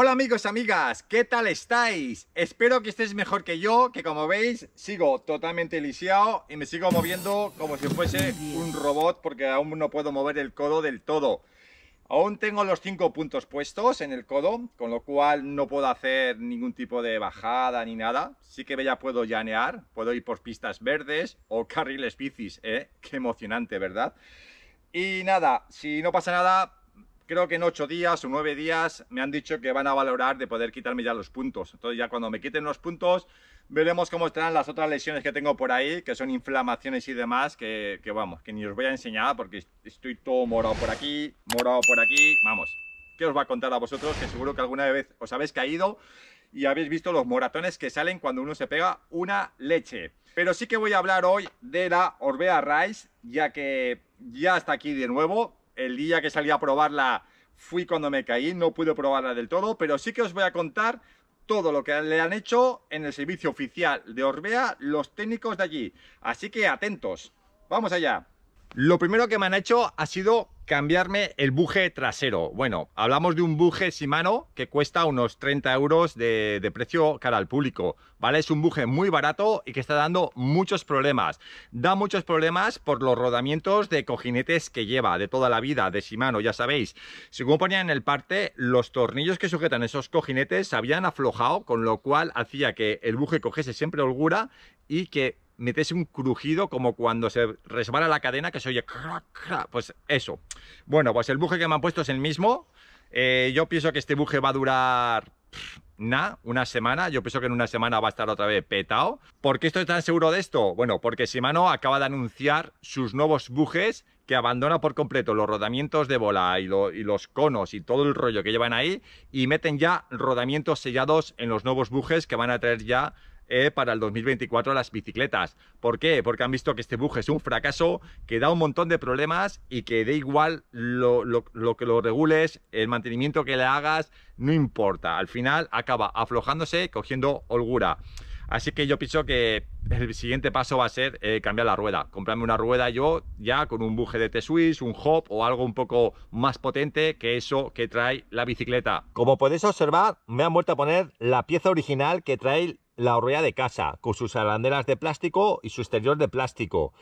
Hola amigos, y amigas, ¿qué tal estáis? Espero que estéis mejor que yo, que como veis sigo totalmente lisiado y me sigo moviendo como si fuese un robot porque aún no puedo mover el codo del todo. Aún tengo los cinco puntos puestos en el codo, con lo cual no puedo hacer ningún tipo de bajada ni nada. Sí que ya puedo llanear, puedo ir por pistas verdes o carriles bicis, ¿eh? Qué emocionante, ¿verdad? Y nada, si no pasa nada, creo que en ocho días o nueve días me han dicho que van a valorar de poder quitarme ya los puntos. Entonces ya cuando me quiten los puntos veremos cómo estarán las otras lesiones que tengo por ahí, que son inflamaciones y demás, que, que vamos, que ni os voy a enseñar porque estoy todo morado por aquí, morado por aquí, vamos. ¿Qué os va a contar a vosotros? Que seguro que alguna vez os habéis caído y habéis visto los moratones que salen cuando uno se pega una leche. Pero sí que voy a hablar hoy de la Orbea Rice, ya que ya está aquí de nuevo el día que salí a probarla fui cuando me caí, no pude probarla del todo, pero sí que os voy a contar todo lo que le han hecho en el servicio oficial de Orbea los técnicos de allí. Así que atentos, vamos allá. Lo primero que me han hecho ha sido cambiarme el buje trasero. Bueno, hablamos de un buje Shimano que cuesta unos 30 euros de, precio cara al público, ¿vale? Es un buje muy barato y que está dando muchos problemas. Da muchos problemas por los rodamientos de cojinetes que lleva de toda la vida, de Shimano, ya sabéis. Según ponía en el parte, los tornillos que sujetan esos cojinetes se habían aflojado, con lo cual hacía que el buje cogiese siempre holgura y que metes un crujido como cuando se resbala la cadena que se oye pues eso bueno pues el buje que me han puesto es el mismo eh, yo pienso que este buje va a durar nada, una semana. Yo pienso que en una semana va a estar otra vez petado. ¿Por qué estoy tan seguro de esto? Bueno, porque Shimano acaba de anunciar sus nuevos bujes que abandona por completo los rodamientos de bola y, y, los conos y todo el rollo que llevan ahí y meten ya rodamientos sellados en los nuevos bujes que van a traer ya eh, para el 2024 las bicicletas. ¿Por qué? Porque han visto que este buje es un fracaso, que da un montón de problemas y que da igual lo, que lo regules, el mantenimiento que le hagas, no importa. Al final acaba aflojándose, cogiendo holgura. Así que yo pienso que el siguiente paso va a ser eh, cambiar la rueda. Comprarme una rueda yo ya con un buje de T-Swiss, un hop o algo un poco más potente que eso que trae la bicicleta. Como podéis observar, me han vuelto a poner la pieza original que trae la rueda de casa, con sus arandelas de plástico y su exterior de plástico.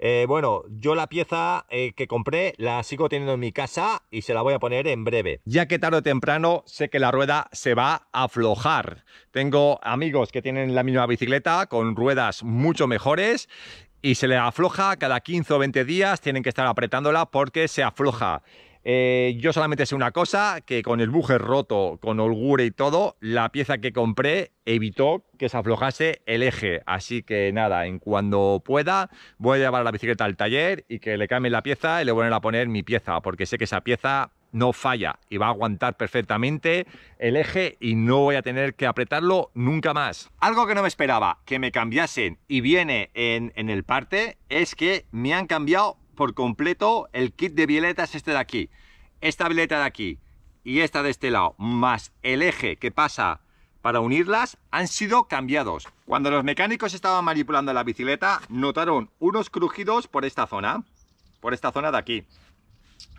Eh, bueno, yo la pieza eh, que compré la sigo teniendo en mi casa y se la voy a poner en breve. Ya que tarde o temprano sé que la rueda se va a aflojar. Tengo amigos que tienen la misma bicicleta con ruedas mucho mejores y se le afloja cada 15 o 20 días, tienen que estar apretándola porque se afloja. Eh, yo solamente sé una cosa, que con el buje roto, con holgura y todo, la pieza que compré evitó que se aflojase el eje. Así que nada, en cuando pueda voy a llevar la bicicleta al taller y que le cambien la pieza y le vuelven a poner mi pieza, porque sé que esa pieza no falla y va a aguantar perfectamente el eje y no voy a tener que apretarlo nunca más. Algo que no me esperaba que me cambiasen y viene en, en el parte es que me han cambiado por completo el kit de violetas este de aquí, esta violeta de aquí y esta de este lado, más el eje que pasa para unirlas, han sido cambiados. Cuando los mecánicos estaban manipulando la bicicleta, notaron unos crujidos por esta zona, por esta zona de aquí.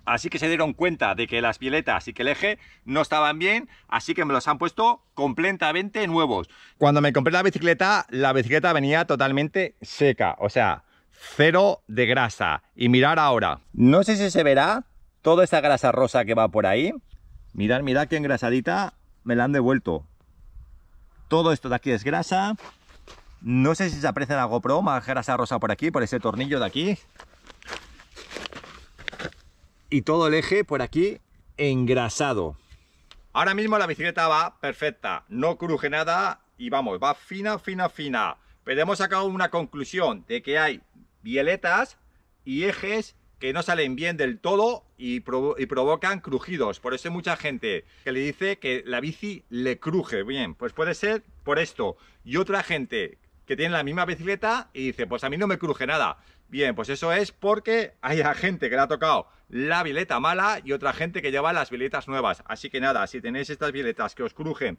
Así que se dieron cuenta de que las violetas y que el eje no estaban bien, así que me los han puesto completamente nuevos. Cuando me compré la bicicleta, la bicicleta venía totalmente seca, o sea, cero de grasa. Y mirar ahora. No sé si se verá toda esa grasa rosa que va por ahí. Mirad, mirad qué engrasadita me la han devuelto. Todo esto de aquí es grasa. No sé si se aprecia la GoPro, más grasa rosa por aquí, por ese tornillo de aquí. Y todo el eje por aquí engrasado. Ahora mismo la bicicleta va perfecta, no cruje nada y vamos, va fina, fina, fina. Pero hemos sacado una conclusión de que hay violetas y ejes que no salen bien del todo y, provocan crujidos. Por eso hay mucha gente que le dice que la bici le cruje. Bien, pues puede ser por esto. Y otra gente que tiene la misma bicicleta y dice, pues a mí no me cruje nada. Bien, pues eso es porque hay gente que le ha tocado la violeta mala y otra gente que lleva las violetas nuevas. Así que nada, si tenéis estas violetas que os crujen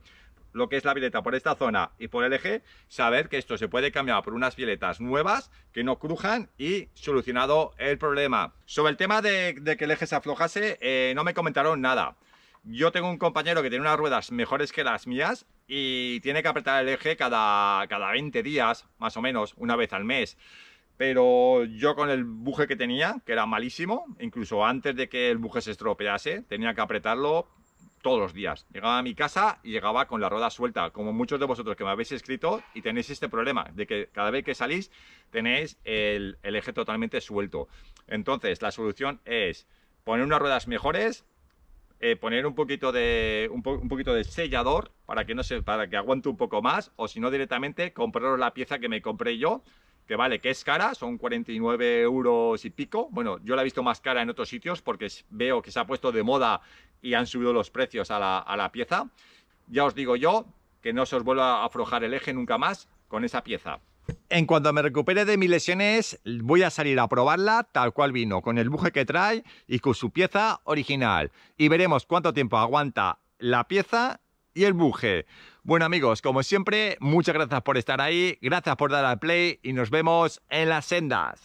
lo que es la violeta por esta zona y por el eje, saber que esto se puede cambiar por unas violetas nuevas que no crujan y solucionado el problema. Sobre el tema de, que el eje se aflojase, eh, no me comentaron nada. Yo tengo un compañero que tiene unas ruedas mejores que las mías y tiene que apretar el eje cada, cada 20 días, más o menos, una vez al mes pero yo con el buje que tenía, que era malísimo, incluso antes de que el buje se estropease, tenía que apretarlo todos los días. Llegaba a mi casa y llegaba con la rueda suelta, como muchos de vosotros que me habéis escrito y tenéis este problema, de que cada vez que salís tenéis el, eje totalmente suelto. Entonces, la solución es poner unas ruedas mejores, eh, poner un poquito de un, poquito de sellador para que no se para que aguante un poco más o si no directamente compraros la pieza que me compré yo que vale, que es cara, son 49 euros y pico. Bueno, yo la he visto más cara en otros sitios porque veo que se ha puesto de moda y han subido los precios a la, a la pieza. Ya os digo yo que no se os vuelva a aflojar el eje nunca más con esa pieza. En cuanto me recupere de mis lesiones, voy a salir a probarla tal cual vino, con el buje que trae y con su pieza original. Y veremos cuánto tiempo aguanta la pieza y el buje. Bueno amigos, como siempre, muchas gracias por estar ahí, gracias por dar al play y nos vemos en las sendas.